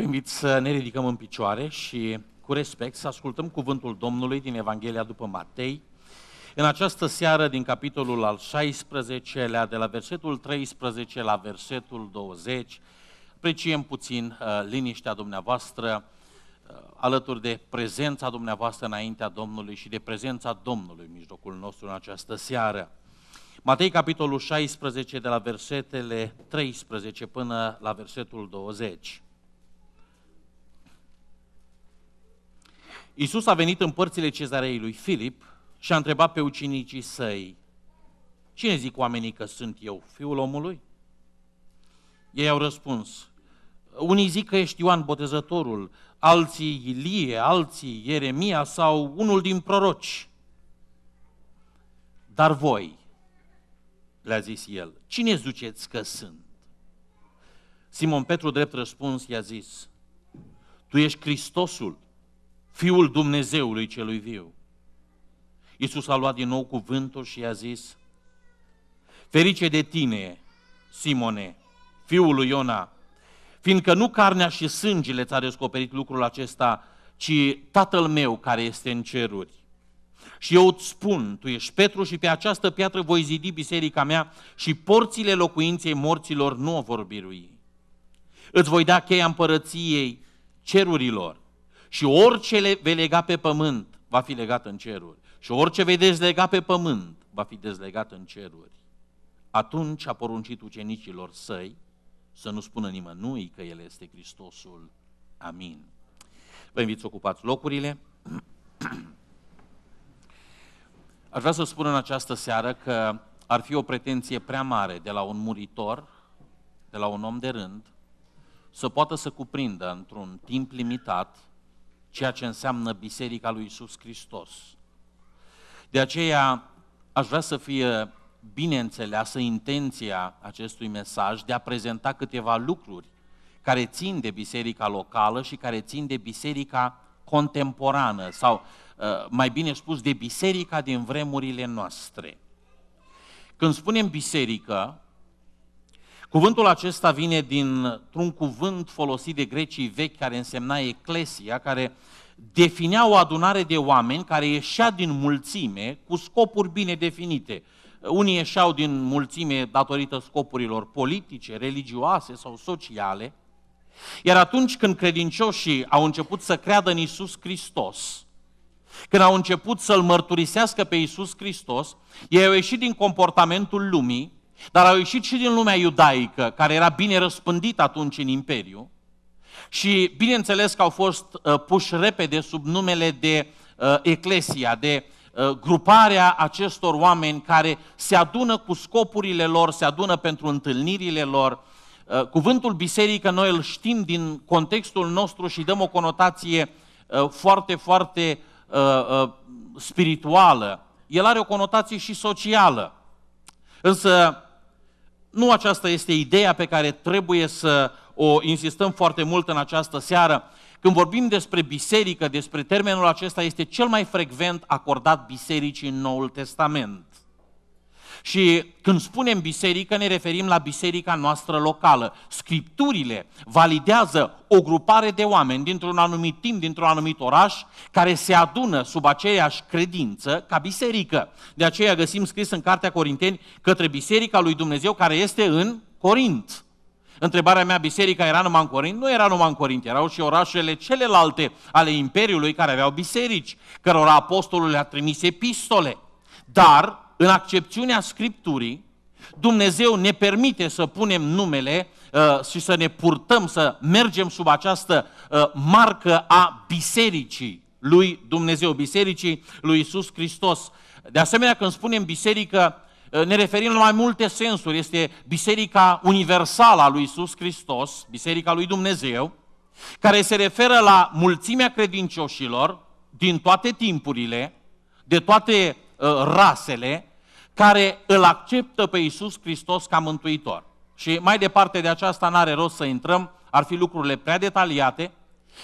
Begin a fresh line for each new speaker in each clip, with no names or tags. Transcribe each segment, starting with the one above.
Vă invit să ne ridicăm în picioare și cu respect să ascultăm cuvântul Domnului din Evanghelia după Matei, în această seară din capitolul al 16-lea, de la versetul 13 la versetul 20, apreciem puțin uh, liniștea dumneavoastră, uh, alături de prezența dumneavoastră înaintea Domnului și de prezența Domnului în mijlocul nostru în această seară. Matei, capitolul 16, de la versetele 13 până la versetul 20. Iisus a venit în părțile cezarei lui Filip și a întrebat pe ucinicii săi, Cine zic oamenii că sunt eu, fiul omului? Ei au răspuns, unii zic că ești Ioan Botezătorul, alții Ilie, alții Ieremia sau unul din proroci. Dar voi, le-a zis el, cine ziceți că sunt? Simon Petru, drept răspuns, i-a zis, tu ești Hristosul, Fiul Dumnezeului celui viu. Iisus a luat din nou cuvântul și i-a zis, Ferice de tine, Simone, fiul lui Iona, fiindcă nu carnea și sângele ți-a descoperit lucrul acesta, ci Tatăl meu care este în ceruri. Și eu îți spun, tu ești Petru și pe această piatră voi zidi biserica mea și porțile locuinței morților nu o vor birui. Îți voi da cheia împărăției cerurilor. Și orice le vei lega pe pământ va fi legat în ceruri. Și orice vei dezlega pe pământ va fi dezlegat în ceruri. Atunci a poruncit ucenicilor săi să nu spună nimănui că El este Hristosul. Amin. Vă invit să ocupați locurile. Aș vrea să spun în această seară că ar fi o pretenție prea mare de la un muritor, de la un om de rând, să poată să cuprindă într-un timp limitat ceea ce înseamnă Biserica lui Isus Hristos. De aceea aș vrea să fie bine intenția acestui mesaj de a prezenta câteva lucruri care țin de biserica locală și care țin de biserica contemporană sau uh, mai bine spus de biserica din vremurile noastre. Când spunem biserică, Cuvântul acesta vine dintr-un cuvânt folosit de grecii vechi care însemna eclesia, care definea o adunare de oameni care ieșea din mulțime cu scopuri bine definite. Unii ieșeau din mulțime datorită scopurilor politice, religioase sau sociale. Iar atunci când credincioșii au început să creadă în Isus Hristos, când au început să-L mărturisească pe Isus Hristos, ei au ieșit din comportamentul lumii dar au ieșit și din lumea iudaică, care era bine răspândit atunci în Imperiu, și bineînțeles că au fost uh, puși repede sub numele de uh, eclesia, de uh, gruparea acestor oameni care se adună cu scopurile lor, se adună pentru întâlnirile lor. Uh, cuvântul biserică noi îl știm din contextul nostru și dăm o conotație uh, foarte, foarte uh, uh, spirituală. El are o conotație și socială. Însă nu aceasta este ideea pe care trebuie să o insistăm foarte mult în această seară. Când vorbim despre biserică, despre termenul acesta, este cel mai frecvent acordat bisericii în Noul Testament. Și când spunem biserică, ne referim la biserica noastră locală. Scripturile validează o grupare de oameni dintr-un anumit timp, dintr-un anumit oraș, care se adună sub aceeași credință ca biserică. De aceea găsim scris în Cartea Corinteni către biserica lui Dumnezeu care este în Corint. Întrebarea mea, biserica era numai în Corint? Nu era numai în Corint, erau și orașele celelalte ale Imperiului care aveau biserici, cărora apostolul le-a trimis epistole. Dar în accepțiunea Scripturii, Dumnezeu ne permite să punem numele uh, și să ne purtăm, să mergem sub această uh, marcă a bisericii lui Dumnezeu, bisericii lui Isus Hristos. De asemenea, când spunem biserică, uh, ne referim la mai multe sensuri. Este biserica universală a lui Isus Hristos, biserica lui Dumnezeu, care se referă la mulțimea credincioșilor din toate timpurile, de toate uh, rasele, care îl acceptă pe Iisus Hristos ca mântuitor. Și mai departe de aceasta n-are rost să intrăm, ar fi lucrurile prea detaliate,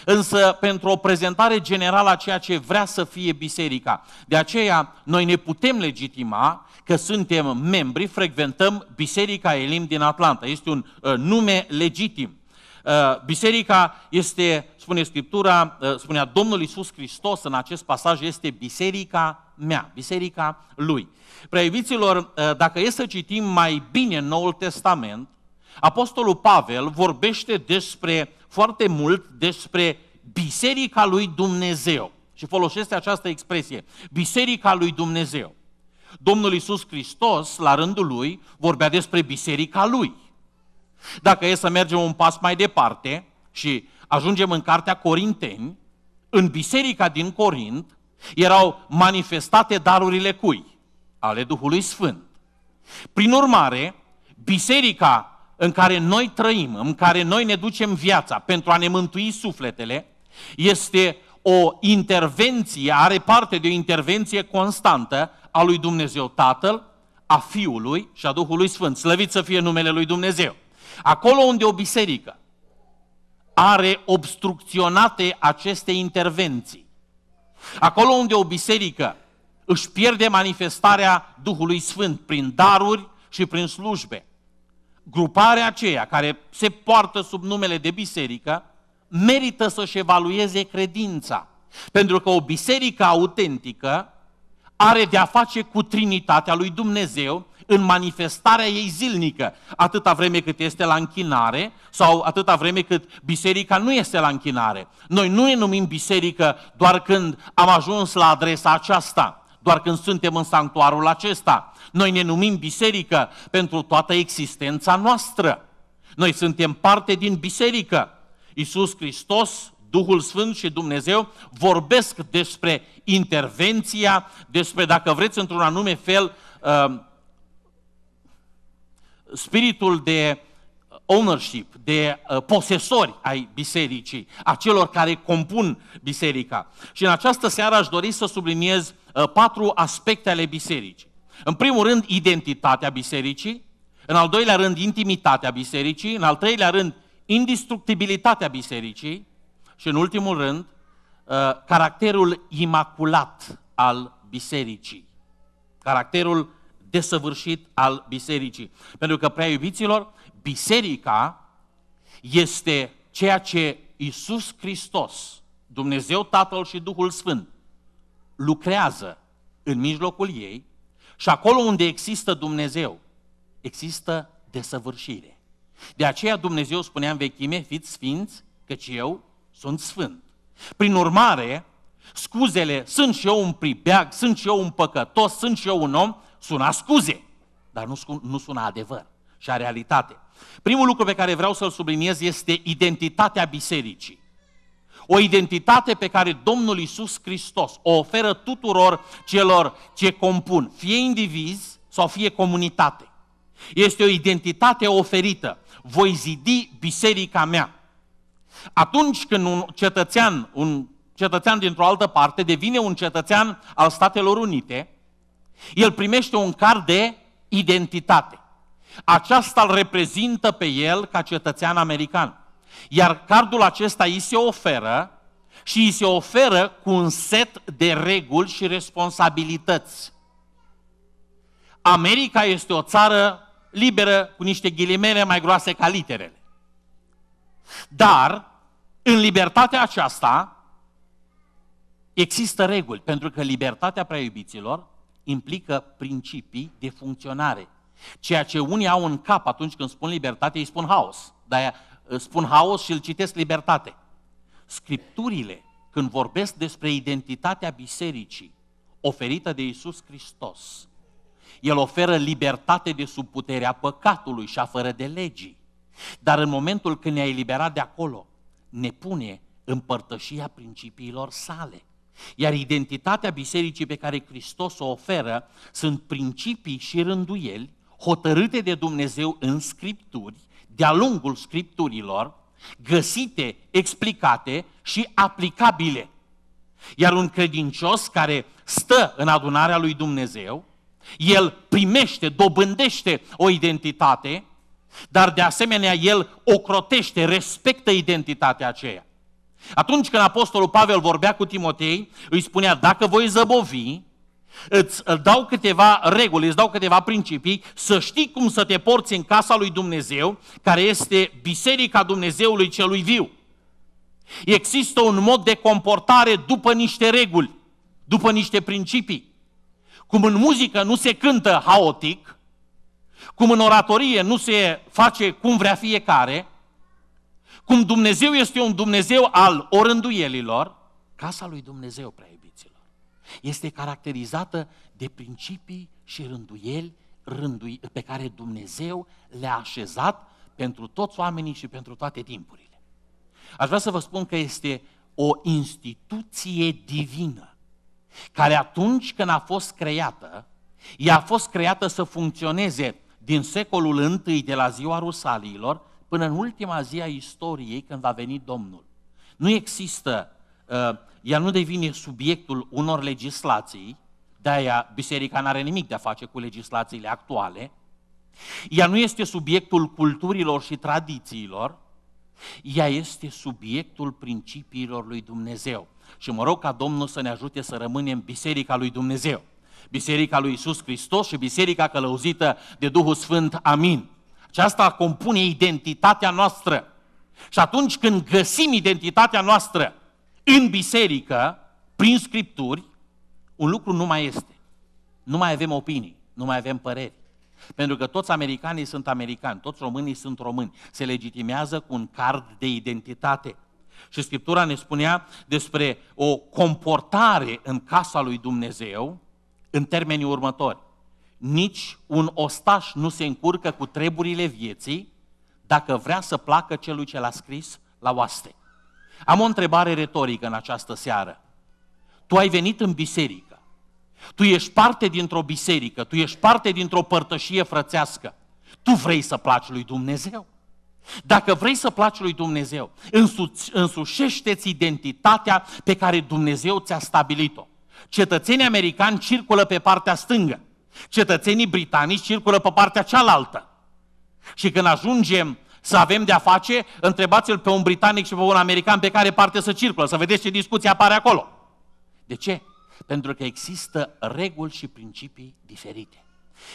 însă pentru o prezentare generală a ceea ce vrea să fie biserica. De aceea noi ne putem legitima că suntem membri, frecventăm Biserica Elim din Atlanta. Este un uh, nume legitim. Uh, biserica este, spune Scriptura, uh, spunea Domnul Iisus Hristos în acest pasaj, este biserica mea, biserica lui. Preiviților, eh, dacă e să citim mai bine Noul Testament, Apostolul Pavel vorbește despre, foarte mult despre biserica lui Dumnezeu. Și folosește această expresie, biserica lui Dumnezeu. Domnul Iisus Hristos, la rândul lui, vorbea despre biserica lui. Dacă e să mergem un pas mai departe și ajungem în Cartea Corinteni, în biserica din Corint, erau manifestate darurile cui? Ale Duhului Sfânt. Prin urmare, biserica în care noi trăim, în care noi ne ducem viața pentru a ne mântui sufletele, este o intervenție, are parte de o intervenție constantă a lui Dumnezeu Tatăl, a Fiului și a Duhului Sfânt. Slăvit să fie numele lui Dumnezeu. Acolo unde o biserică are obstrucționate aceste intervenții, Acolo unde o biserică își pierde manifestarea Duhului Sfânt prin daruri și prin slujbe, gruparea aceea care se poartă sub numele de biserică merită să-și evalueze credința. Pentru că o biserică autentică are de-a face cu Trinitatea lui Dumnezeu în manifestarea ei zilnică, atâta vreme cât este la închinare sau atâta vreme cât biserica nu este la închinare. Noi nu ne numim biserică doar când am ajuns la adresa aceasta, doar când suntem în sanctuarul acesta. Noi ne numim biserică pentru toată existența noastră. Noi suntem parte din biserică. Iisus Hristos, Duhul Sfânt și Dumnezeu vorbesc despre intervenția, despre, dacă vreți, într-un anume fel, uh, spiritul de uh, ownership, de uh, posesori ai bisericii, a celor care compun biserica. Și în această seară aș dori să subliniez uh, patru aspecte ale bisericii. În primul rând, identitatea bisericii, în al doilea rând, intimitatea bisericii, în al treilea rând, indestructibilitatea bisericii și, în ultimul rând, caracterul imaculat al bisericii. Caracterul desăvârșit al bisericii. Pentru că, prea iubiților, biserica este ceea ce Isus Hristos, Dumnezeu Tatăl și Duhul Sfânt, lucrează în mijlocul ei și acolo unde există Dumnezeu, există desăvârșire. De aceea Dumnezeu spunea în vechime, fiți sfinți, căci eu sunt sfânt. Prin urmare, scuzele, sunt și eu un pribeag, sunt și eu un păcătos, sunt și eu un om, Sună scuze, dar nu, nu sună adevăr și a realitate. Primul lucru pe care vreau să-l subliniez este identitatea bisericii. O identitate pe care Domnul Isus Hristos o oferă tuturor celor ce compun, fie indivizi sau fie comunitate. Este o identitate oferită. Voi zidi biserica mea. Atunci când un cetățean, un cetățean dintr-o altă parte devine un cetățean al Statelor Unite, el primește un card de identitate. Aceasta îl reprezintă pe el ca cetățean american. Iar cardul acesta îi se oferă și îi se oferă cu un set de reguli și responsabilități. America este o țară liberă cu niște ghilimele mai groase ca literele. Dar, în libertatea aceasta, există reguli, pentru că libertatea preiubiților implică principii de funcționare. Ceea ce unii au în cap atunci când spun libertate, ei spun haos. Dar uh, spun haos și îl citesc libertate. Scripturile, când vorbesc despre identitatea bisericii oferită de Isus Hristos, el oferă libertate de sub puterea păcatului și a fără de legii. Dar în momentul când ne-a eliberat de acolo, ne pune în principiilor sale. Iar identitatea bisericii pe care Hristos o oferă sunt principii și rânduieli hotărâte de Dumnezeu în Scripturi, de-a lungul Scripturilor, găsite, explicate și aplicabile. Iar un credincios care stă în adunarea lui Dumnezeu, el primește, dobândește o identitate, dar de asemenea el ocrotește, respectă identitatea aceea. Atunci când Apostolul Pavel vorbea cu Timotei, îi spunea, dacă voi zăbovi, îți dau câteva reguli, îți dau câteva principii, să știi cum să te porți în casa lui Dumnezeu, care este biserica Dumnezeului celui viu. Există un mod de comportare după niște reguli, după niște principii. Cum în muzică nu se cântă haotic, cum în oratorie nu se face cum vrea fiecare, cum Dumnezeu este un Dumnezeu al orânduielilor, casa lui Dumnezeu, prea iubiților, este caracterizată de principii și rânduieli rândui, pe care Dumnezeu le-a așezat pentru toți oamenii și pentru toate timpurile. Aș vrea să vă spun că este o instituție divină care atunci când a fost creată, ea a fost creată să funcționeze din secolul I de la ziua Rusaliilor până în ultima zi a istoriei când va veni Domnul. Nu există, uh, ea nu devine subiectul unor legislații, de-aia biserica nu are nimic de a face cu legislațiile actuale, ea nu este subiectul culturilor și tradițiilor, ea este subiectul principiilor lui Dumnezeu. Și mă rog ca Domnul să ne ajute să rămânem biserica lui Dumnezeu. Biserica lui Isus Hristos și biserica călăuzită de Duhul Sfânt. Amin. Aceasta compune identitatea noastră. Și atunci când găsim identitatea noastră în biserică, prin scripturi, un lucru nu mai este. Nu mai avem opinii, nu mai avem păreri. Pentru că toți americanii sunt americani, toți românii sunt români. Se legitimează cu un card de identitate. Și Scriptura ne spunea despre o comportare în casa lui Dumnezeu în termenii următori nici un ostaș nu se încurcă cu treburile vieții dacă vrea să placă celui ce l-a scris la oaste. Am o întrebare retorică în această seară. Tu ai venit în biserică. Tu ești parte dintr-o biserică, tu ești parte dintr-o părtășie frățească. Tu vrei să placi lui Dumnezeu. Dacă vrei să placi lui Dumnezeu, însușește-ți identitatea pe care Dumnezeu ți-a stabilit-o. Cetățenii americani circulă pe partea stângă. Cetățenii britanici circulă pe partea cealaltă. Și când ajungem să avem de-a face, întrebați-l pe un britanic și pe un american pe care parte să circulă, să vedeți ce discuție apare acolo. De ce? Pentru că există reguli și principii diferite.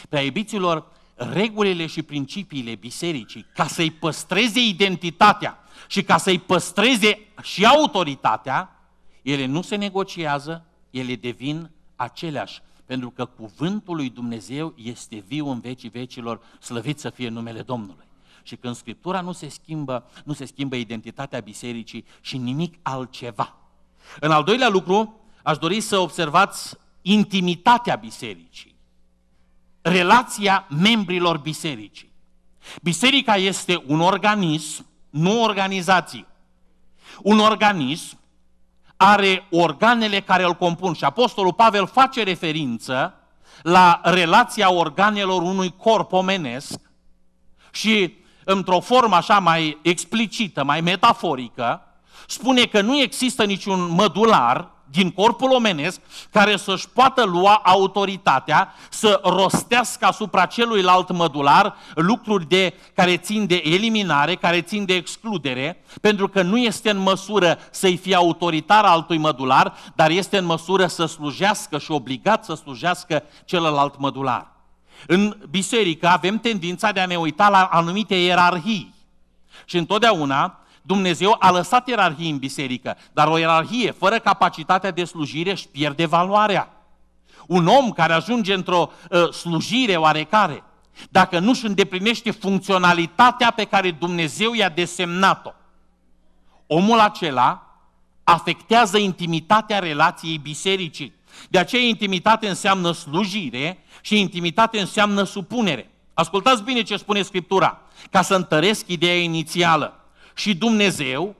Prea iubiților, regulile și principiile bisericii, ca să-i păstreze identitatea și ca să-i păstreze și autoritatea, ele nu se negociază, ele devin aceleași pentru că cuvântul lui Dumnezeu este viu în vecii vecilor, slăvit să fie numele Domnului. Și când Scriptura nu se schimbă, nu se schimbă identitatea bisericii și nimic altceva. În al doilea lucru, aș dori să observați intimitatea bisericii, relația membrilor bisericii. Biserica este un organism, nu organizație. Un organism are organele care îl compun și Apostolul Pavel face referință la relația organelor unui corp omenesc și într-o formă așa mai explicită, mai metaforică, spune că nu există niciun mădular din corpul omenesc care să-și poată lua autoritatea să rostească asupra celuilalt mădular lucruri de, care țin de eliminare, care țin de excludere, pentru că nu este în măsură să-i fie autoritar altui mădular, dar este în măsură să slujească și obligat să slujească celălalt mădular. În biserică avem tendința de a ne uita la anumite ierarhii. Și întotdeauna Dumnezeu a lăsat ierarhie în biserică, dar o ierarhie fără capacitatea de slujire își pierde valoarea. Un om care ajunge într-o uh, slujire oarecare, dacă nu își îndeplinește funcționalitatea pe care Dumnezeu i-a desemnat-o, omul acela afectează intimitatea relației bisericii. De aceea intimitate înseamnă slujire și intimitate înseamnă supunere. Ascultați bine ce spune Scriptura, ca să întăresc ideea inițială și Dumnezeu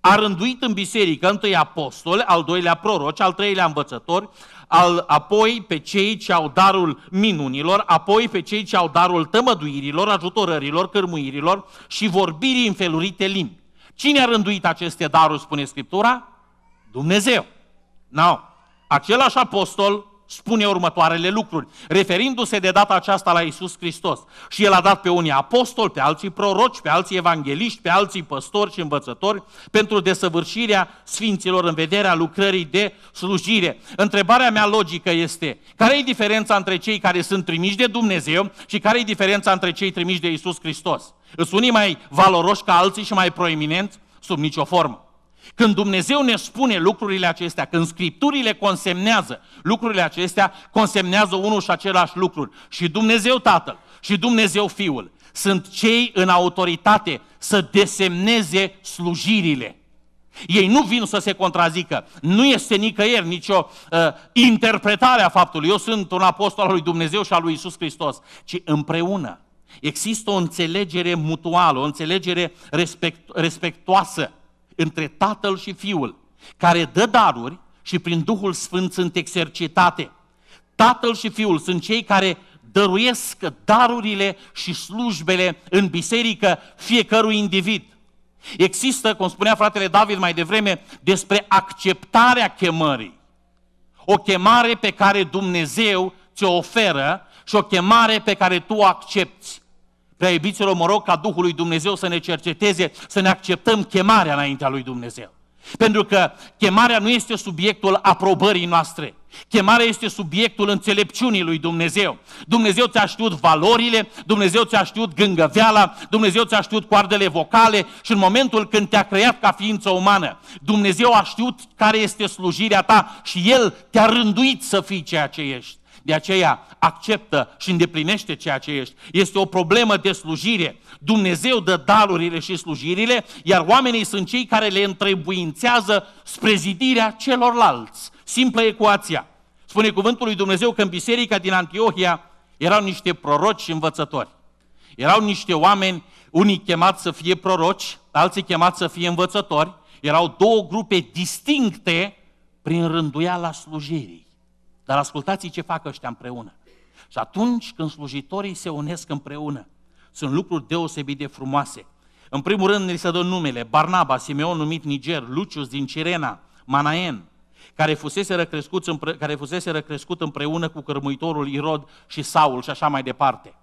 a rânduit în biserică întâi apostoli, al doilea proroci, al treilea învățători, al, apoi pe cei ce au darul minunilor, apoi pe cei ce au darul tămăduirilor, ajutorărilor, cărmuirilor și vorbirii în felurite limbi. Cine a rânduit aceste daruri, spune Scriptura? Dumnezeu. No. același apostol spune următoarele lucruri, referindu-se de data aceasta la Isus Hristos. Și El a dat pe unii apostoli, pe alții proroci, pe alții evangeliști, pe alții păstori și învățători pentru desăvârșirea sfinților în vederea lucrării de slujire. Întrebarea mea logică este, care e diferența între cei care sunt trimiși de Dumnezeu și care e diferența între cei trimiși de Isus Hristos? Îs unii mai valoroși ca alții și mai proeminenți? Sub nicio formă. Când Dumnezeu ne spune lucrurile acestea, când Scripturile consemnează lucrurile acestea, consemnează unul și același lucru. Și Dumnezeu Tatăl și Dumnezeu Fiul sunt cei în autoritate să desemneze slujirile. Ei nu vin să se contrazică. Nu este nicăieri nicio uh, interpretare a faptului. Eu sunt un apostol al lui Dumnezeu și al lui Isus Hristos, ci împreună. Există o înțelegere mutuală, o înțelegere respect, respectoasă între Tatăl și Fiul, care dă daruri și prin Duhul Sfânt sunt exercitate. Tatăl și Fiul sunt cei care dăruiesc darurile și slujbele în biserică fiecărui individ. Există, cum spunea fratele David mai devreme, despre acceptarea chemării. O chemare pe care Dumnezeu ți-o oferă și o chemare pe care tu o accepti. Prea iubiților, mă rog ca Duhul lui Dumnezeu să ne cerceteze, să ne acceptăm chemarea înaintea lui Dumnezeu. Pentru că chemarea nu este subiectul aprobării noastre. Chemarea este subiectul înțelepciunii lui Dumnezeu. Dumnezeu ți-a știut valorile, Dumnezeu ți-a știut gângăveala, Dumnezeu ți-a știut coardele vocale și în momentul când te-a creat ca ființă umană, Dumnezeu a știut care este slujirea ta și El te-a rânduit să fii ceea ce ești de aceea acceptă și îndeplinește ceea ce ești. Este o problemă de slujire. Dumnezeu dă darurile și slujirile, iar oamenii sunt cei care le întrebuințează spre zidirea celorlalți. Simplă ecuația. Spune cuvântul lui Dumnezeu că în biserica din Antiohia erau niște proroci și învățători. Erau niște oameni, unii chemați să fie proroci, alții chemați să fie învățători. Erau două grupe distincte prin rânduiala slujirii. Dar ascultați ce fac ăștia împreună. Și atunci când slujitorii se unesc împreună, sunt lucruri deosebit de frumoase. În primul rând, ni se dă numele Barnaba, Simeon numit Niger, Lucius din Cirena, Manaen, care fusese, răcrescut, care fusese răcrescut împreună cu cărmuitorul Irod și Saul și așa mai departe.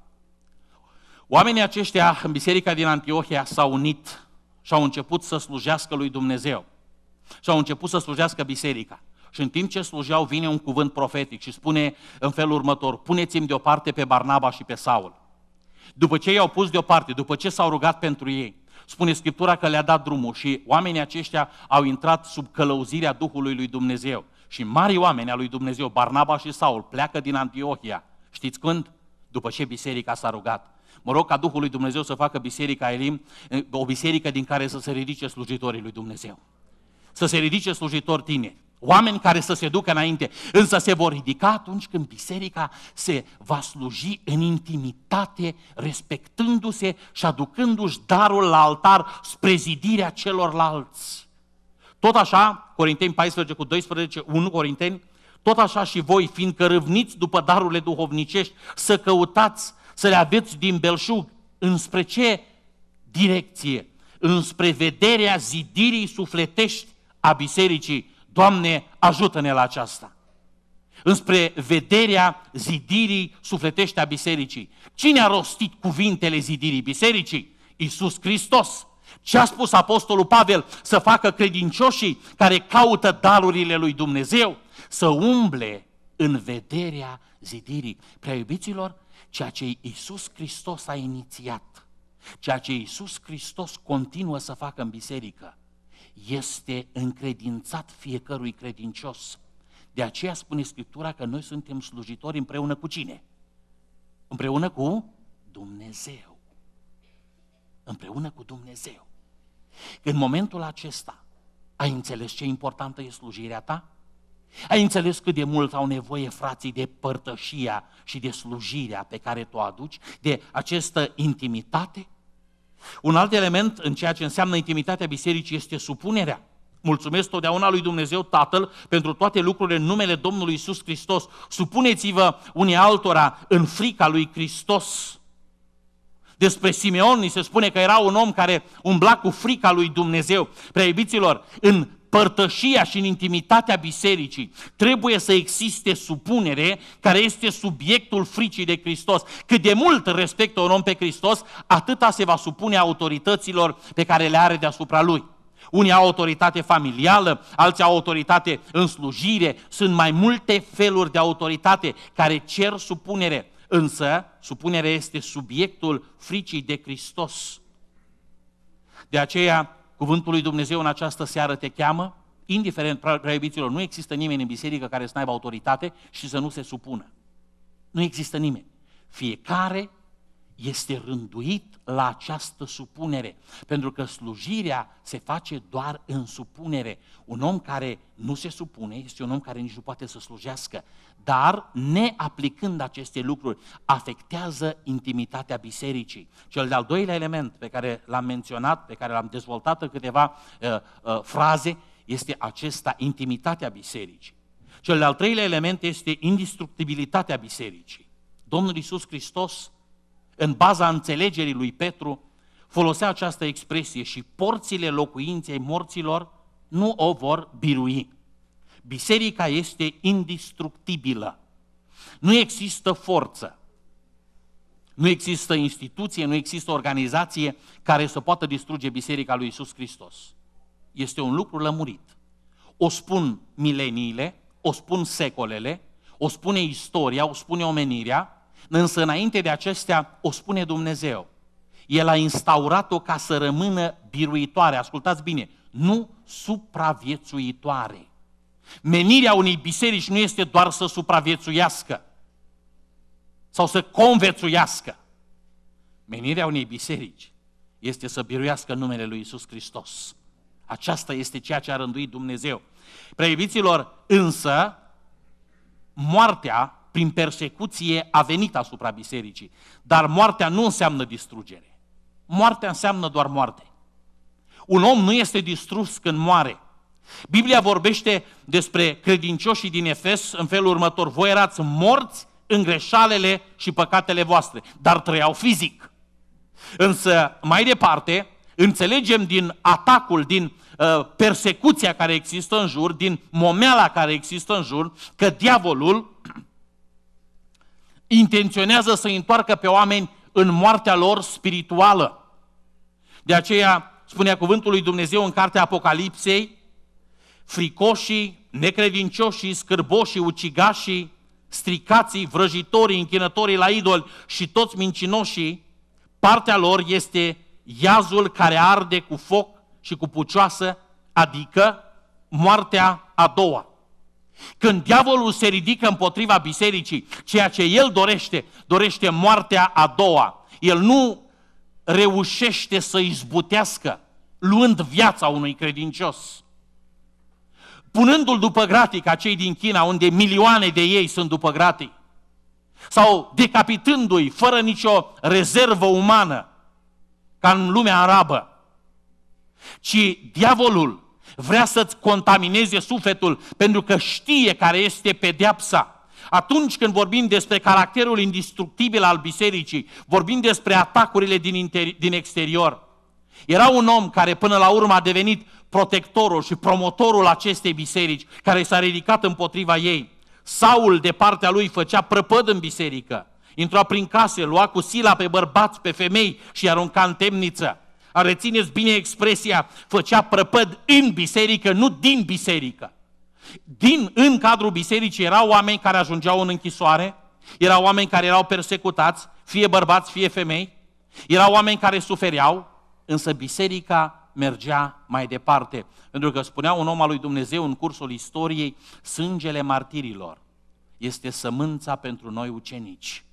Oamenii aceștia în biserica din Antiohia s-au unit și au început să slujească lui Dumnezeu. Și au început să slujească biserica. Și în timp ce slujeau, vine un cuvânt profetic și spune în felul următor, puneți-mi deoparte pe Barnaba și pe Saul. După ce i-au pus deoparte, după ce s-au rugat pentru ei, spune Scriptura că le-a dat drumul și oamenii aceștia au intrat sub călăuzirea Duhului lui Dumnezeu. Și mari oameni al lui Dumnezeu, Barnaba și Saul, pleacă din Antiohia. Știți când? După ce biserica s-a rugat. Mă rog ca Duhul lui Dumnezeu să facă biserica Elim o biserică din care să se ridice slujitorii lui Dumnezeu. Să se ridice slujitori tineri, oameni care să se ducă înainte, însă se vor ridica atunci când biserica se va sluji în intimitate, respectându-se și aducându-și darul la altar spre zidirea celorlalți. Tot așa, Corinteni 14 cu 12, 1 Corinteni, tot așa și voi, fiindcă râvniți după darurile duhovnicești, să căutați, să le aveți din belșug. Înspre ce direcție? Înspre vederea zidirii sufletești a bisericii, Doamne, ajută-ne la aceasta. Înspre vederea zidirii sufletește a bisericii. Cine a rostit cuvintele zidirii bisericii? Iisus Hristos. Ce a spus Apostolul Pavel să facă credincioșii care caută darurile lui Dumnezeu? Să umble în vederea zidirii. Prea iubiților, ceea ce Iisus Hristos a inițiat, ceea ce Iisus Hristos continuă să facă în biserică, este încredințat fiecărui credincios. De aceea spune Scriptura că noi suntem slujitori împreună cu cine? Împreună cu Dumnezeu. Împreună cu Dumnezeu. În momentul acesta, ai înțeles ce importantă e slujirea ta? Ai înțeles cât de mult au nevoie frații de părtășia și de slujirea pe care tu o aduci, de această intimitate? Un alt element în ceea ce înseamnă intimitatea bisericii este supunerea. Mulțumesc totdeauna lui Dumnezeu Tatăl pentru toate lucrurile în numele Domnului Isus Hristos. Supuneți-vă unii altora în frica lui Hristos. Despre Simeon ni se spune că era un om care umbla cu frica lui Dumnezeu. Prea în părtășia și în intimitatea bisericii trebuie să existe supunere care este subiectul fricii de Hristos. Cât de mult respectă un om pe Hristos, atâta se va supune autorităților pe care le are deasupra lui. Unii au autoritate familială, alții au autoritate în slujire. Sunt mai multe feluri de autoritate care cer supunere. Însă, supunerea este subiectul fricii de Hristos. De aceea, Cuvântul lui Dumnezeu în această seară te cheamă, indiferent, prea iubiților, nu există nimeni în biserică care să aibă autoritate și să nu se supună. Nu există nimeni. Fiecare este rânduit la această supunere, pentru că slujirea se face doar în supunere. Un om care nu se supune este un om care nici nu poate să slujească, dar neaplicând aceste lucruri afectează intimitatea bisericii. Cel de-al doilea element pe care l-am menționat, pe care l-am dezvoltat în câteva uh, uh, fraze, este acesta, intimitatea bisericii. Cel de-al treilea element este indestructibilitatea bisericii. Domnul Isus Hristos în baza înțelegerii lui Petru, folosea această expresie și porțile locuinței morților nu o vor birui. Biserica este indestructibilă. Nu există forță. Nu există instituție, nu există organizație care să poată distruge biserica lui Isus Hristos. Este un lucru lămurit. O spun mileniile, o spun secolele, o spune istoria, o spune omenirea, Însă înainte de acestea o spune Dumnezeu. El a instaurat-o ca să rămână biruitoare, ascultați bine, nu supraviețuitoare. Menirea unei biserici nu este doar să supraviețuiască sau să convețuiască. Menirea unei biserici este să biruiască numele lui Isus Hristos. Aceasta este ceea ce a rânduit Dumnezeu. Preibiților, însă, moartea prin persecuție a venit asupra bisericii. Dar moartea nu înseamnă distrugere. Moartea înseamnă doar moarte. Un om nu este distrus când moare. Biblia vorbește despre credincioșii din Efes în felul următor. Voi erați morți în greșalele și păcatele voastre, dar trăiau fizic. Însă, mai departe, înțelegem din atacul, din uh, persecuția care există în jur, din momeala care există în jur, că diavolul intenționează să întoarcă pe oameni în moartea lor spirituală. De aceea spunea cuvântul lui Dumnezeu în cartea Apocalipsei, fricoșii, necredincioșii, scârboșii, ucigașii, stricații, vrăjitorii, închinătorii la idol și toți mincinoșii, partea lor este iazul care arde cu foc și cu pucioasă, adică moartea a doua. Când diavolul se ridică împotriva bisericii, ceea ce el dorește, dorește moartea a doua. El nu reușește să izbutească luând viața unui credincios. Punându-l după ca cei din China, unde milioane de ei sunt după gratii. Sau decapitându-i fără nicio rezervă umană, ca în lumea arabă. Ci diavolul vrea să-ți contamineze sufletul pentru că știe care este pedeapsa. Atunci când vorbim despre caracterul indestructibil al bisericii, vorbim despre atacurile din, interi- din exterior. Era un om care până la urmă a devenit protectorul și promotorul acestei biserici, care s-a ridicat împotriva ei. Saul, de partea lui, făcea prăpăd în biserică. Intra prin case, lua cu sila pe bărbați, pe femei și arunca în temniță a rețineți bine expresia, făcea prăpăd în biserică, nu din biserică. Din, în cadrul bisericii erau oameni care ajungeau în închisoare, erau oameni care erau persecutați, fie bărbați, fie femei, erau oameni care sufereau, însă biserica mergea mai departe. Pentru că spunea un om al lui Dumnezeu în cursul istoriei, sângele martirilor este sămânța pentru noi ucenici.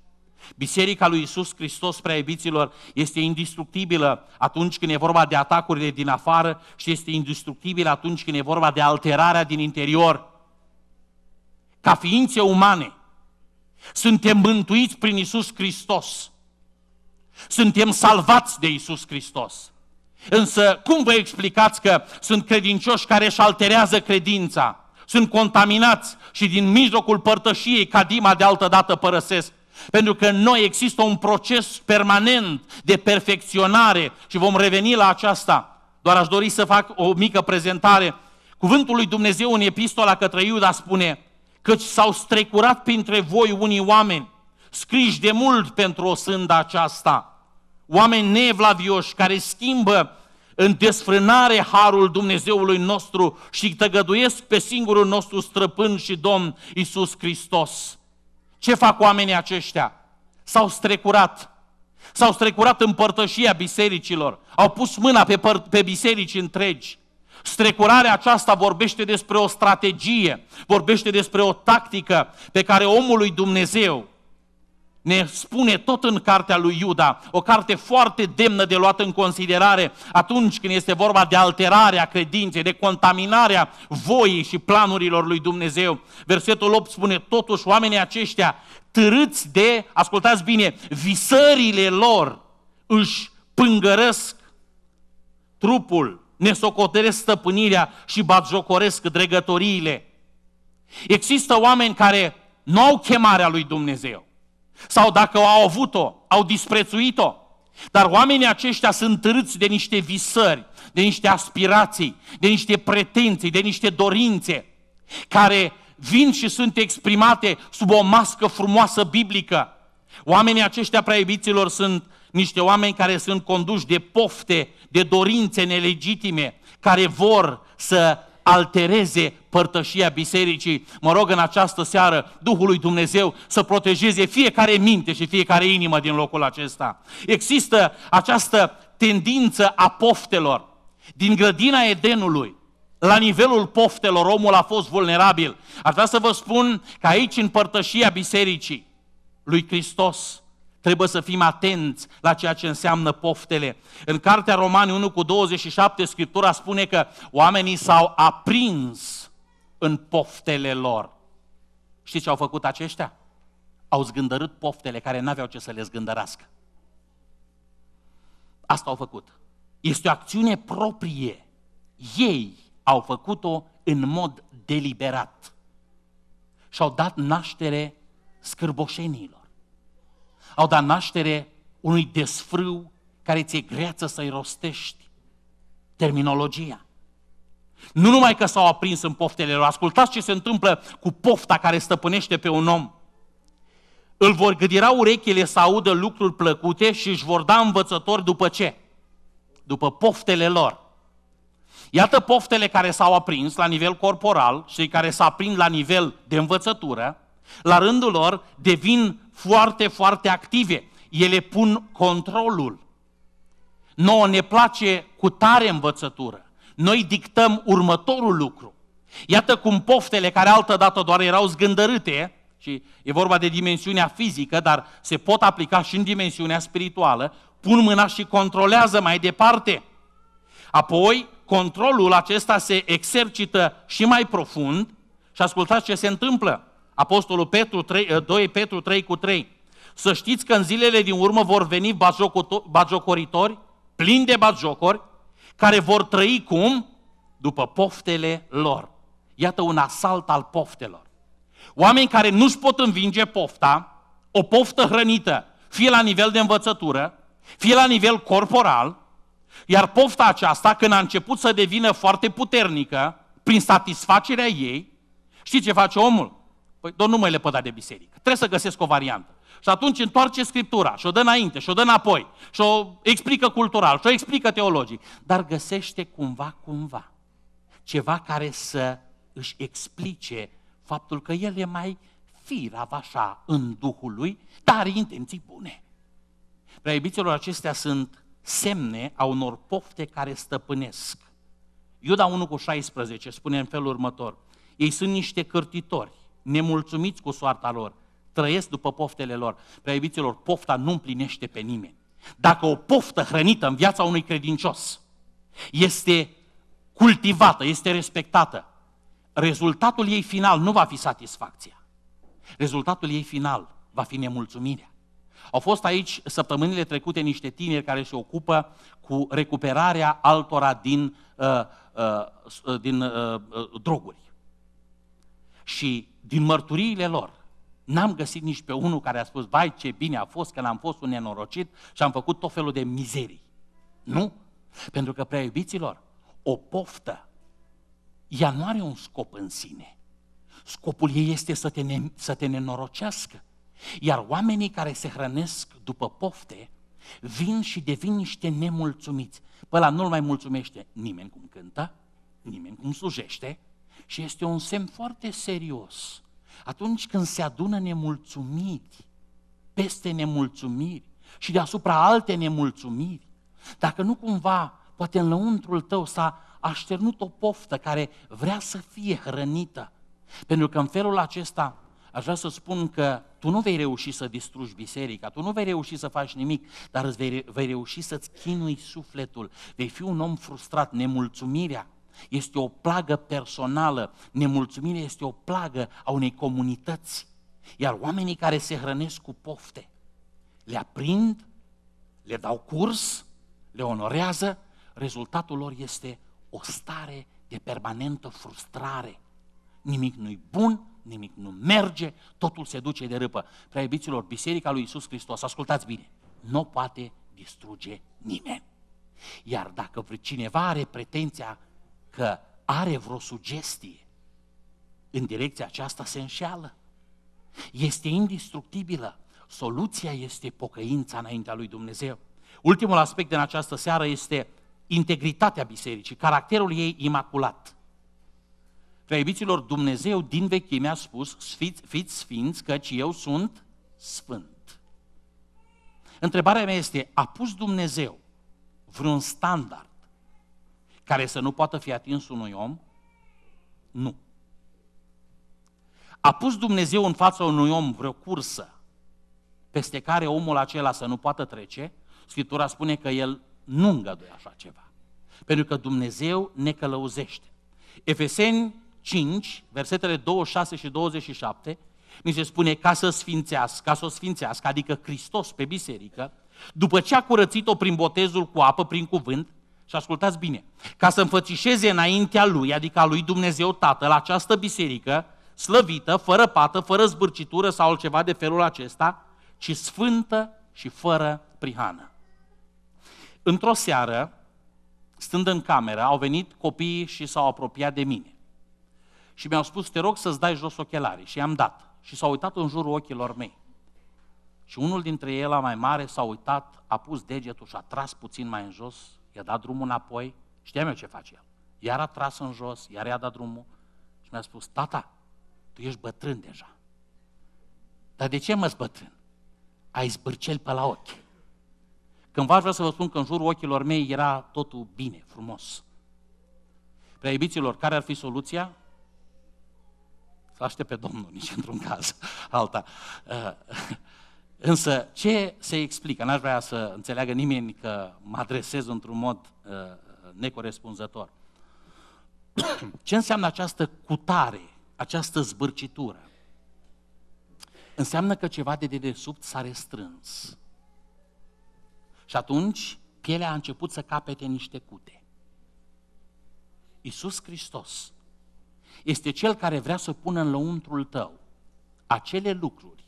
Biserica lui Isus Hristos, prea iubiților, este indestructibilă atunci când e vorba de atacurile din afară și este indestructibilă atunci când e vorba de alterarea din interior. Ca ființe umane, suntem mântuiți prin Isus Hristos. Suntem salvați de Isus Hristos. Însă, cum vă explicați că sunt credincioși care își alterează credința? Sunt contaminați și din mijlocul părtășiei cadima de altă dată părăsesc pentru că în noi există un proces permanent de perfecționare și vom reveni la aceasta. Doar aș dori să fac o mică prezentare. Cuvântul lui Dumnezeu în epistola către Iuda spune căci s-au strecurat printre voi unii oameni, scriși de mult pentru o sândă aceasta, oameni nevlavioși care schimbă în desfrânare harul Dumnezeului nostru și tăgăduiesc pe singurul nostru străpân și Domn Iisus Hristos. Ce fac oamenii aceștia? S-au strecurat. S-au strecurat în părtășia bisericilor. Au pus mâna pe, păr- pe biserici întregi. Strecurarea aceasta vorbește despre o strategie, vorbește despre o tactică pe care omului Dumnezeu ne spune tot în cartea lui Iuda, o carte foarte demnă de luat în considerare atunci când este vorba de alterarea credinței, de contaminarea voii și planurilor lui Dumnezeu. Versetul 8 spune, totuși oamenii aceștia târâți de, ascultați bine, visările lor își pângăresc trupul, ne socotăresc stăpânirea și batjocoresc dregătoriile. Există oameni care nu au chemarea lui Dumnezeu sau dacă au avut-o, au disprețuit-o. Dar oamenii aceștia sunt târâți de niște visări, de niște aspirații, de niște pretenții, de niște dorințe, care vin și sunt exprimate sub o mască frumoasă biblică. Oamenii aceștia, prea iubiților, sunt niște oameni care sunt conduși de pofte, de dorințe nelegitime, care vor să altereze părtășia bisericii. Mă rog în această seară Duhului Dumnezeu să protejeze fiecare minte și fiecare inimă din locul acesta. Există această tendință a poftelor. Din grădina Edenului, la nivelul poftelor, omul a fost vulnerabil. Aș vrea să vă spun că aici, în părtășia bisericii lui Hristos, trebuie să fim atenți la ceea ce înseamnă poftele. În Cartea Romani 1 cu 27, Scriptura spune că oamenii s-au aprins în poftele lor. Știți ce au făcut aceștia? Au zgândărât poftele care n-aveau ce să le zgândărască. Asta au făcut. Este o acțiune proprie. Ei au făcut-o în mod deliberat. Și au dat naștere scârboșenilor au dat naștere unui desfrâu care ți-e greață să-i rostești terminologia. Nu numai că s-au aprins în poftele lor, ascultați ce se întâmplă cu pofta care stăpânește pe un om. Îl vor gâdira urechile să audă lucruri plăcute și își vor da învățători după ce? După poftele lor. Iată poftele care s-au aprins la nivel corporal și care s-au aprins la nivel de învățătură, la rândul lor devin foarte, foarte active. Ele pun controlul. Noi ne place cu tare învățătură. Noi dictăm următorul lucru. Iată cum poftele care altădată doar erau zgândărâte, și e vorba de dimensiunea fizică, dar se pot aplica și în dimensiunea spirituală, pun mâna și controlează mai departe. Apoi, controlul acesta se exercită și mai profund și ascultați ce se întâmplă. Apostolul Petru 3, 2 ă, Petru 3 cu 3. Să știți că în zilele din urmă vor veni bagiocoritori, plini de bagiocori, care vor trăi cum? După poftele lor. Iată un asalt al poftelor. Oameni care nu-și pot învinge pofta, o poftă hrănită, fie la nivel de învățătură, fie la nivel corporal, iar pofta aceasta, când a început să devină foarte puternică, prin satisfacerea ei, știi ce face omul? Păi Domnul nu le lepăda de biserică. Trebuie să găsesc o variantă. Și atunci întoarce Scriptura și o dă înainte și o dă înapoi și o explică cultural și o explică teologic. Dar găsește cumva, cumva, ceva care să își explice faptul că el e mai firav așa în Duhul lui, dar are intenții bune. Prea iubiților, acestea sunt semne a unor pofte care stăpânesc. Iuda 1 cu 16 spune în felul următor, ei sunt niște cârtitori nemulțumiți cu soarta lor, trăiesc după poftele lor. Prea iubiților, pofta nu împlinește pe nimeni. Dacă o poftă hrănită în viața unui credincios este cultivată, este respectată, rezultatul ei final nu va fi satisfacția. Rezultatul ei final va fi nemulțumirea. Au fost aici săptămânile trecute niște tineri care se ocupă cu recuperarea altora din, uh, uh, uh din uh, uh droguri. Și din mărturiile lor, n-am găsit nici pe unul care a spus, vai ce bine a fost că n-am fost un nenorocit și am făcut tot felul de mizerii. Nu? Pentru că, prea iubiților, o poftă, ea nu are un scop în sine. Scopul ei este să te, ne, să te nenorocească. Iar oamenii care se hrănesc după pofte, vin și devin niște nemulțumiți. Pe la nu-l mai mulțumește nimeni cum cântă, nimeni cum slujește, și este un semn foarte serios. Atunci când se adună nemulțumiri, peste nemulțumiri și deasupra alte nemulțumiri, dacă nu cumva, poate în lăuntrul tău s-a așternut o poftă care vrea să fie hrănită, pentru că în felul acesta aș vrea să spun că tu nu vei reuși să distrugi biserica, tu nu vei reuși să faci nimic, dar îți vei, vei reuși să-ți chinui sufletul. Vei fi un om frustrat, nemulțumirea este o plagă personală, nemulțumirea este o plagă a unei comunități. Iar oamenii care se hrănesc cu pofte, le aprind, le dau curs, le onorează, rezultatul lor este o stare de permanentă frustrare. Nimic nu-i bun, nimic nu merge, totul se duce de râpă. Prea iubiților, Biserica lui Isus Hristos, ascultați bine, nu poate distruge nimeni. Iar dacă cineva are pretenția că are vreo sugestie în direcția aceasta, se înșeală. Este indestructibilă. Soluția este pocăința înaintea lui Dumnezeu. Ultimul aspect din această seară este integritatea bisericii, caracterul ei imaculat. Prea iubiților, Dumnezeu din vechime a spus, fiți, fiți sfinți, căci eu sunt sfânt. Întrebarea mea este, a pus Dumnezeu vreun standard care să nu poată fi atins unui om? Nu. A pus Dumnezeu în fața unui om vreo cursă peste care omul acela să nu poată trece? Scriptura spune că el nu îngăduie așa ceva. Pentru că Dumnezeu ne călăuzește. Efeseni 5, versetele 26 și 27, mi se spune ca să sfințească, ca să o sfințească, adică Hristos pe biserică, după ce a curățit-o prin botezul cu apă, prin cuvânt, și ascultați bine, ca să înfățișeze înaintea lui, adică a lui Dumnezeu Tatăl, această biserică, slăvită, fără pată, fără zbârcitură sau altceva de felul acesta, ci sfântă și fără prihană. Într-o seară, stând în cameră, au venit copiii și s-au apropiat de mine. Și mi-au spus, te rog să-ți dai jos ochelarii. Și i-am dat. Și s-au uitat în jurul ochilor mei. Și unul dintre ei, la mai mare, s-a uitat, a pus degetul și a tras puțin mai în jos i-a dat drumul înapoi, știam eu ce face el. Iar a tras în jos, iar i-a dat drumul și mi-a spus, tata, tu ești bătrân deja. Dar de ce mă bătrân? Ai zbârcel pe la ochi. Când v-aș vrea să vă spun că în jurul ochilor mei era totul bine, frumos. Prea iubiților, care ar fi soluția? Să aștept pe Domnul, nici într-un caz alta. Uh, Însă, ce se explică? N-aș vrea să înțeleagă nimeni că mă adresez într-un mod uh, necorespunzător. ce înseamnă această cutare, această zbârcitură? Înseamnă că ceva de dedesubt s-a restrâns. Și atunci pielea a început să capete niște cute. Iisus Hristos este Cel care vrea să pună în lăuntrul tău acele lucruri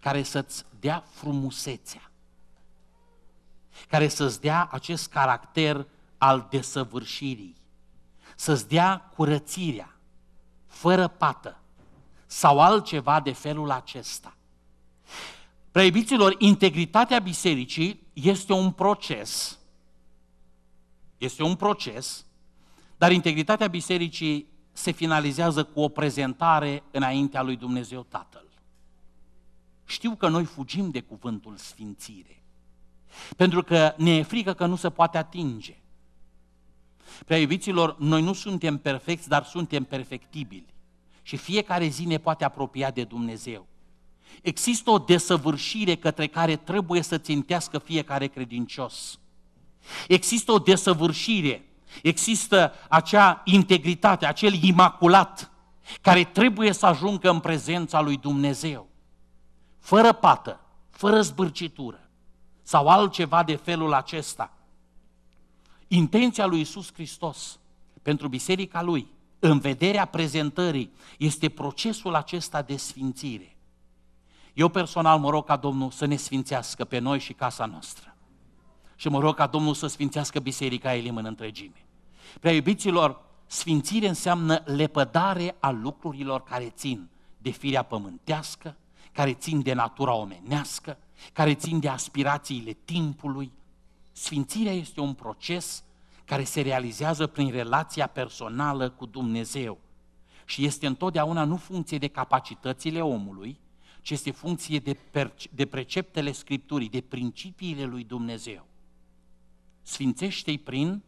care să-ți dea frumusețea, care să-ți dea acest caracter al desăvârșirii, să-ți dea curățirea, fără pată sau altceva de felul acesta. Preibiților, integritatea bisericii este un proces, este un proces, dar integritatea bisericii se finalizează cu o prezentare înaintea lui Dumnezeu Tatăl. Știu că noi fugim de cuvântul sfințire, pentru că ne e frică că nu se poate atinge. Prea iubiților, noi nu suntem perfecți, dar suntem perfectibili. Și fiecare zi ne poate apropia de Dumnezeu. Există o desăvârșire către care trebuie să țintească fiecare credincios. Există o desăvârșire, există acea integritate, acel imaculat, care trebuie să ajungă în prezența lui Dumnezeu fără pată, fără zbârcitură sau altceva de felul acesta. Intenția lui Isus Hristos pentru biserica lui, în vederea prezentării, este procesul acesta de sfințire. Eu personal mă rog ca Domnul să ne sfințească pe noi și casa noastră. Și mă rog ca Domnul să sfințească biserica Elim în întregime. Prea iubiților, sfințire înseamnă lepădare a lucrurilor care țin de firea pământească, care țin de natura omenească, care țin de aspirațiile timpului. Sfințirea este un proces care se realizează prin relația personală cu Dumnezeu și este întotdeauna nu funcție de capacitățile omului, ci este funcție de, perce- de preceptele Scripturii, de principiile lui Dumnezeu. Sfințește-i prin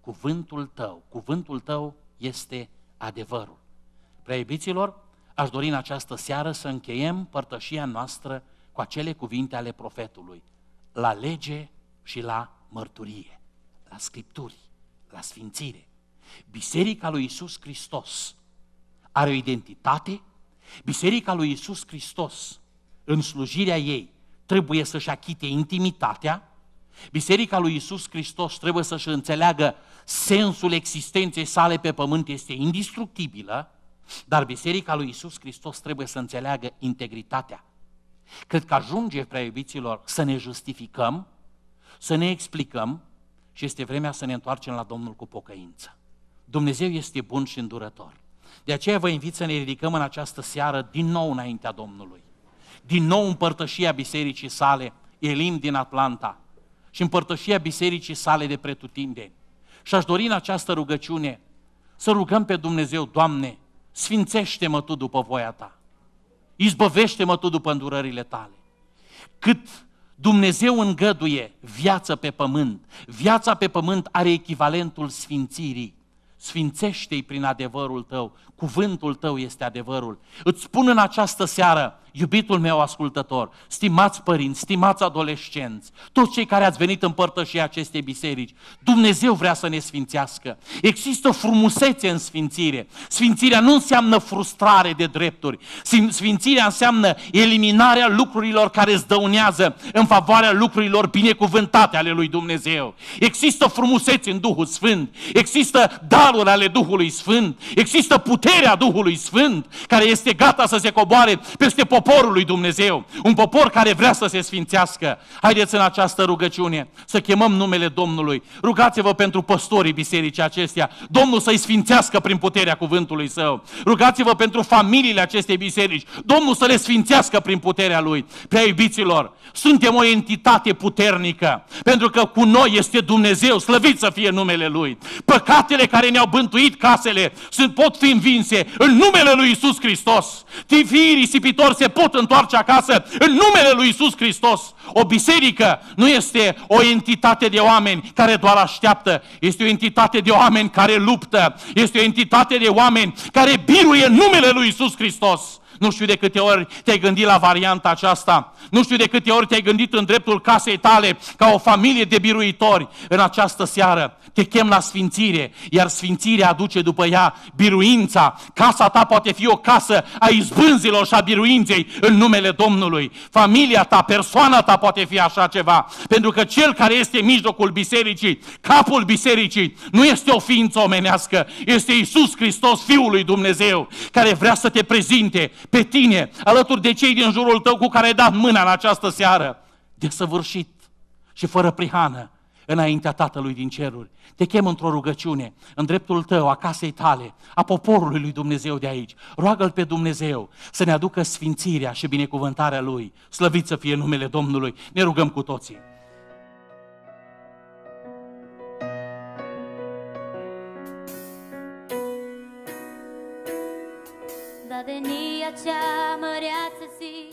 cuvântul tău. Cuvântul tău este adevărul. Prea iubiților, aș dori în această seară să încheiem părtășia noastră cu acele cuvinte ale profetului, la lege și la mărturie, la scripturi, la sfințire. Biserica lui Isus Hristos are o identitate, Biserica lui Isus Hristos, în slujirea ei, trebuie să-și achite intimitatea, Biserica lui Isus Hristos trebuie să-și înțeleagă sensul existenței sale pe pământ este indestructibilă, dar Biserica lui Isus Hristos trebuie să înțeleagă integritatea. Cred că ajunge, prea iubiților, să ne justificăm, să ne explicăm și este vremea să ne întoarcem la Domnul cu pocăință. Dumnezeu este bun și îndurător. De aceea vă invit să ne ridicăm în această seară din nou înaintea Domnului. Din nou împărtășia bisericii sale, Elim din Atlanta, și împărtășia bisericii sale de pretutindeni. Și aș dori în această rugăciune să rugăm pe Dumnezeu, Doamne, sfințește-mă tu după voia ta. Izbăvește-mă tu după îndurările tale. Cât Dumnezeu îngăduie viață pe pământ, viața pe pământ are echivalentul sfințirii. Sfințește-i prin adevărul tău, cuvântul tău este adevărul. Îți spun în această seară, iubitul meu ascultător, stimați părinți, stimați adolescenți, toți cei care ați venit în și acestei biserici, Dumnezeu vrea să ne sfințească. Există o frumusețe în sfințire. Sfințirea nu înseamnă frustrare de drepturi. Sfințirea înseamnă eliminarea lucrurilor care îți dăunează în favoarea lucrurilor binecuvântate ale lui Dumnezeu. Există frumusețe în Duhul Sfânt, există daruri ale Duhului Sfânt, există puterea Duhului Sfânt care este gata să se coboare peste poporul lui Dumnezeu, un popor care vrea să se sfințească. Haideți în această rugăciune să chemăm numele Domnului. Rugați-vă pentru păstorii bisericii acestea, Domnul să-i sfințească prin puterea cuvântului său. Rugați-vă pentru familiile acestei biserici, Domnul să le sfințească prin puterea lui. Prea iubiților, suntem o entitate puternică, pentru că cu noi este Dumnezeu, slăvit să fie numele Lui. Păcatele care ne-au bântuit casele sunt, pot fi învinse în numele Lui Isus Hristos. Tifii risipitori se pot întoarce acasă în numele lui Isus Hristos. O biserică nu este o entitate de oameni care doar așteaptă, este o entitate de oameni care luptă, este o entitate de oameni care biruie numele lui Isus Hristos. Nu știu de câte ori te-ai gândit la varianta aceasta. Nu știu de câte ori te-ai gândit în dreptul casei tale ca o familie de biruitori. În această seară te chem la sfințire, iar sfințirea aduce după ea biruința. Casa ta poate fi o casă a izbânzilor și a biruinței în numele Domnului. Familia ta, persoana ta poate fi așa ceva. Pentru că cel care este în mijlocul bisericii, capul bisericii, nu este o ființă omenească, este Isus Hristos, Fiul lui Dumnezeu, care vrea să te prezinte pe tine, alături de cei din jurul tău cu care ai dat mâna în această seară, desăvârșit și fără prihană înaintea Tatălui din ceruri. Te chem într-o rugăciune, în dreptul tău, a casei tale, a poporului lui Dumnezeu de aici. Roagă-L pe Dumnezeu să ne aducă sfințirea și binecuvântarea Lui. Slăvit să fie numele Domnului. Ne rugăm cu toții. Da acea măreață zi